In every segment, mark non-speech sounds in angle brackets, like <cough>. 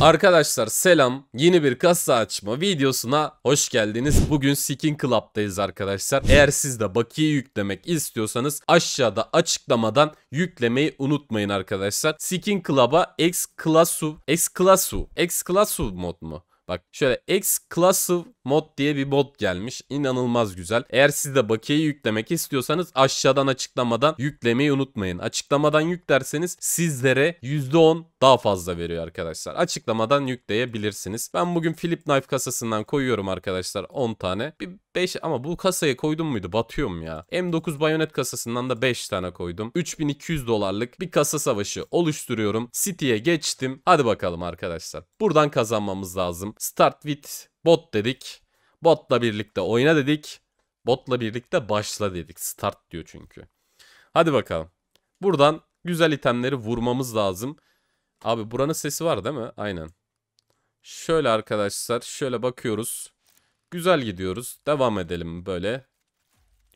Arkadaşlar selam. Yeni bir kasa açma videosuna hoş geldiniz. Bugün Skin Club'dayız arkadaşlar. Eğer siz de bakiye yüklemek istiyorsanız aşağıda açıklamadan yüklemeyi unutmayın arkadaşlar. Skin Club'a X Classu, X Classu, X Classu mod mu? Bak şöyle Exclusive mod diye bir mod gelmiş. İnanılmaz güzel. Eğer siz de bakiyeyi yüklemek istiyorsanız aşağıdan açıklamadan yüklemeyi unutmayın. Açıklamadan yüklerseniz sizlere %10 daha fazla veriyor arkadaşlar. Açıklamadan yükleyebilirsiniz. Ben bugün Philip Knife kasasından koyuyorum arkadaşlar 10 tane. Bir 5 ama bu kasaya koydum muydu? Batıyorum ya. M9 bayonet kasasından da 5 tane koydum. 3200 dolarlık bir kasa savaşı oluşturuyorum. City'ye geçtim. Hadi bakalım arkadaşlar. Buradan kazanmamız lazım. Start with bot dedik. Botla birlikte oyna dedik. Botla birlikte başla dedik. Start diyor çünkü. Hadi bakalım. Buradan güzel itemleri vurmamız lazım. Abi buranın sesi var değil mi? Aynen. Şöyle arkadaşlar şöyle bakıyoruz. Güzel gidiyoruz. Devam edelim böyle.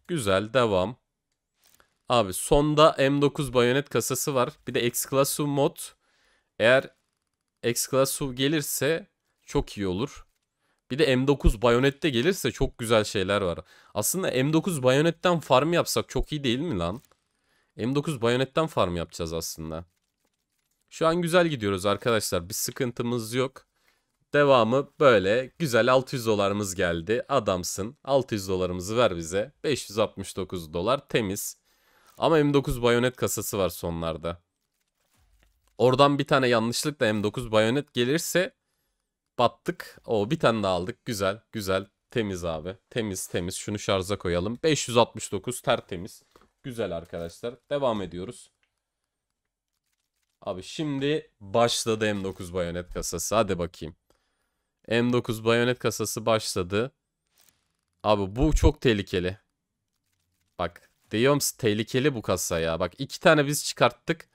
Güzel devam. Abi sonda M9 bayonet kasası var. Bir de Exclasu mod. Eğer Exclasu gelirse çok iyi olur. Bir de M9 bayonette gelirse çok güzel şeyler var. Aslında M9 bayonetten farm yapsak çok iyi değil mi lan? M9 bayonetten farm yapacağız aslında. Şu an güzel gidiyoruz arkadaşlar. Bir sıkıntımız yok. Devamı böyle güzel 600 dolarımız geldi adamsın 600 dolarımızı ver bize 569 dolar temiz. Ama M9 bayonet kasası var sonlarda. Oradan bir tane yanlışlıkla M9 bayonet gelirse battık. O bir tane daha aldık güzel güzel temiz abi temiz temiz şunu şarja koyalım 569 tertemiz. Güzel arkadaşlar devam ediyoruz. Abi şimdi başladı M9 bayonet kasası hadi bakayım. M9 bayonet kasası başladı. Abi bu çok tehlikeli. Bak diyorum tehlikeli bu kasa ya. Bak iki tane biz çıkarttık.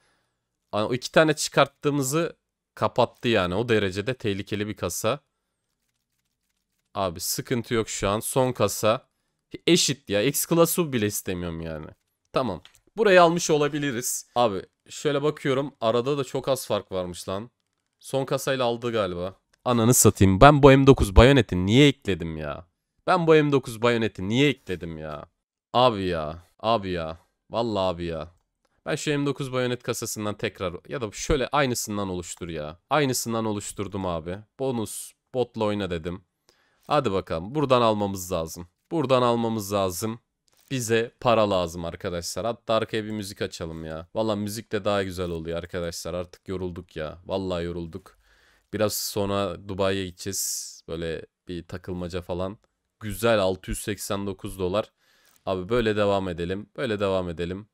O iki tane çıkarttığımızı kapattı yani. O derecede tehlikeli bir kasa. Abi sıkıntı yok şu an. Son kasa. Eşit ya. X klası bile istemiyorum yani. Tamam. Burayı almış olabiliriz. Abi şöyle bakıyorum. Arada da çok az fark varmış lan. Son kasayla aldı galiba. Ananı satayım. Ben bu M9 Bayonet'i niye ekledim ya? Ben bu M9 Bayonet'i niye ekledim ya? Abi ya. Abi ya. Vallahi abi ya. Ben şu M9 bayonet kasasından tekrar ya da şöyle aynısından oluştur ya. Aynısından oluşturdum abi. Bonus botla oyna dedim. Hadi bakalım buradan almamız lazım. Buradan almamız lazım. Bize para lazım arkadaşlar. Hatta arkaya bir müzik açalım ya. Valla müzik de daha güzel oluyor arkadaşlar. Artık yorulduk ya. Valla yorulduk. Biraz sonra Dubai'ye gideceğiz. Böyle bir takılmaca falan. Güzel 689 dolar. Abi böyle devam edelim. Böyle devam edelim.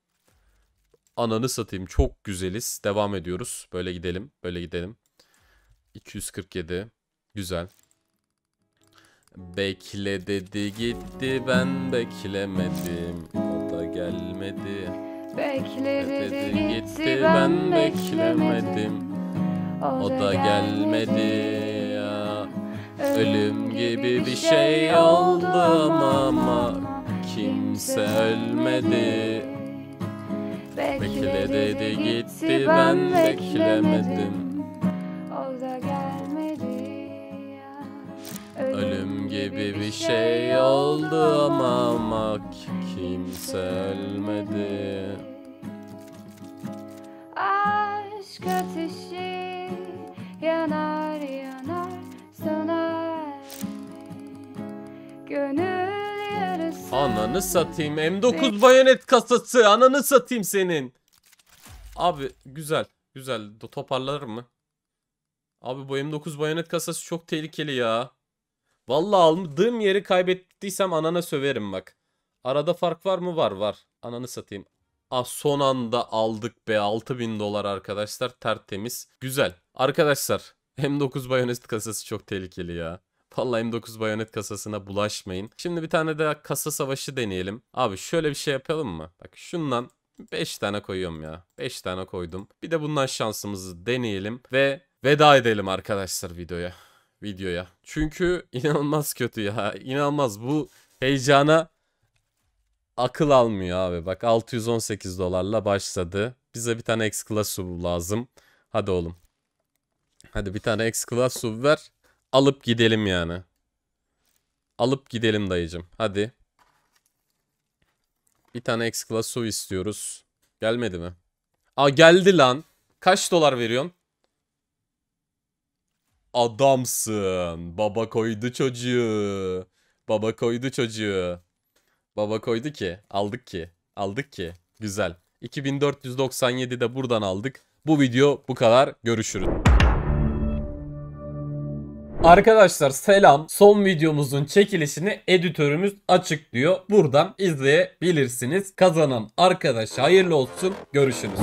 Ananı satayım. Çok güzeliz. Devam ediyoruz. Böyle gidelim. Böyle gidelim. 247. Güzel. Bekle dedi gitti ben beklemedim. O da gelmedi. Bekle dedi gitti ben beklemedim. O da gelmedi ya Ölüm gibi bir şey, şey oldum ama Kimse ölmedi Bekle dedi gitti ben beklemedim O da gelmedi ya, Ölüm gibi bir şey, şey oldu ama, ama kimse ölmedi Aşk ateşi Yanar yanar söner Gönül yarısı Ananı satayım M9 bayonet kasası ananı satayım senin Abi güzel güzel toparlar mı? Abi bu M9 bayonet kasası çok tehlikeli ya. Vallahi aldığım yeri kaybettiysem anana söverim bak. Arada fark var mı? Var var. Ananı satayım. Ah son anda aldık be 6000 dolar arkadaşlar tertemiz. Güzel. Arkadaşlar M9 bayonet kasası çok tehlikeli ya. vallahi M9 bayonet kasasına bulaşmayın. Şimdi bir tane de kasa savaşı deneyelim. Abi şöyle bir şey yapalım mı? Bak şundan 5 tane koyuyorum ya. 5 tane koydum. Bir de bundan şansımızı deneyelim ve veda edelim arkadaşlar videoya. Videoya. Çünkü <laughs> inanılmaz kötü ya. İnanılmaz bu heyecana akıl almıyor abi. Bak 618 dolarla başladı. Bize bir tane X-Class sub lazım. Hadi oğlum. Hadi bir tane X-Class sub ver. Alıp gidelim yani. Alıp gidelim dayıcım. Hadi. Bir tane X-Class sub istiyoruz. Gelmedi mi? Aa geldi lan. Kaç dolar veriyorsun? Adamsın. Baba koydu çocuğu. Baba koydu çocuğu. Baba koydu ki. Aldık ki. Aldık ki. Güzel. 2497 de buradan aldık. Bu video bu kadar. Görüşürüz. Arkadaşlar selam. Son videomuzun çekilişini editörümüz açıklıyor. Buradan izleyebilirsiniz. Kazanan arkadaş hayırlı olsun. Görüşürüz.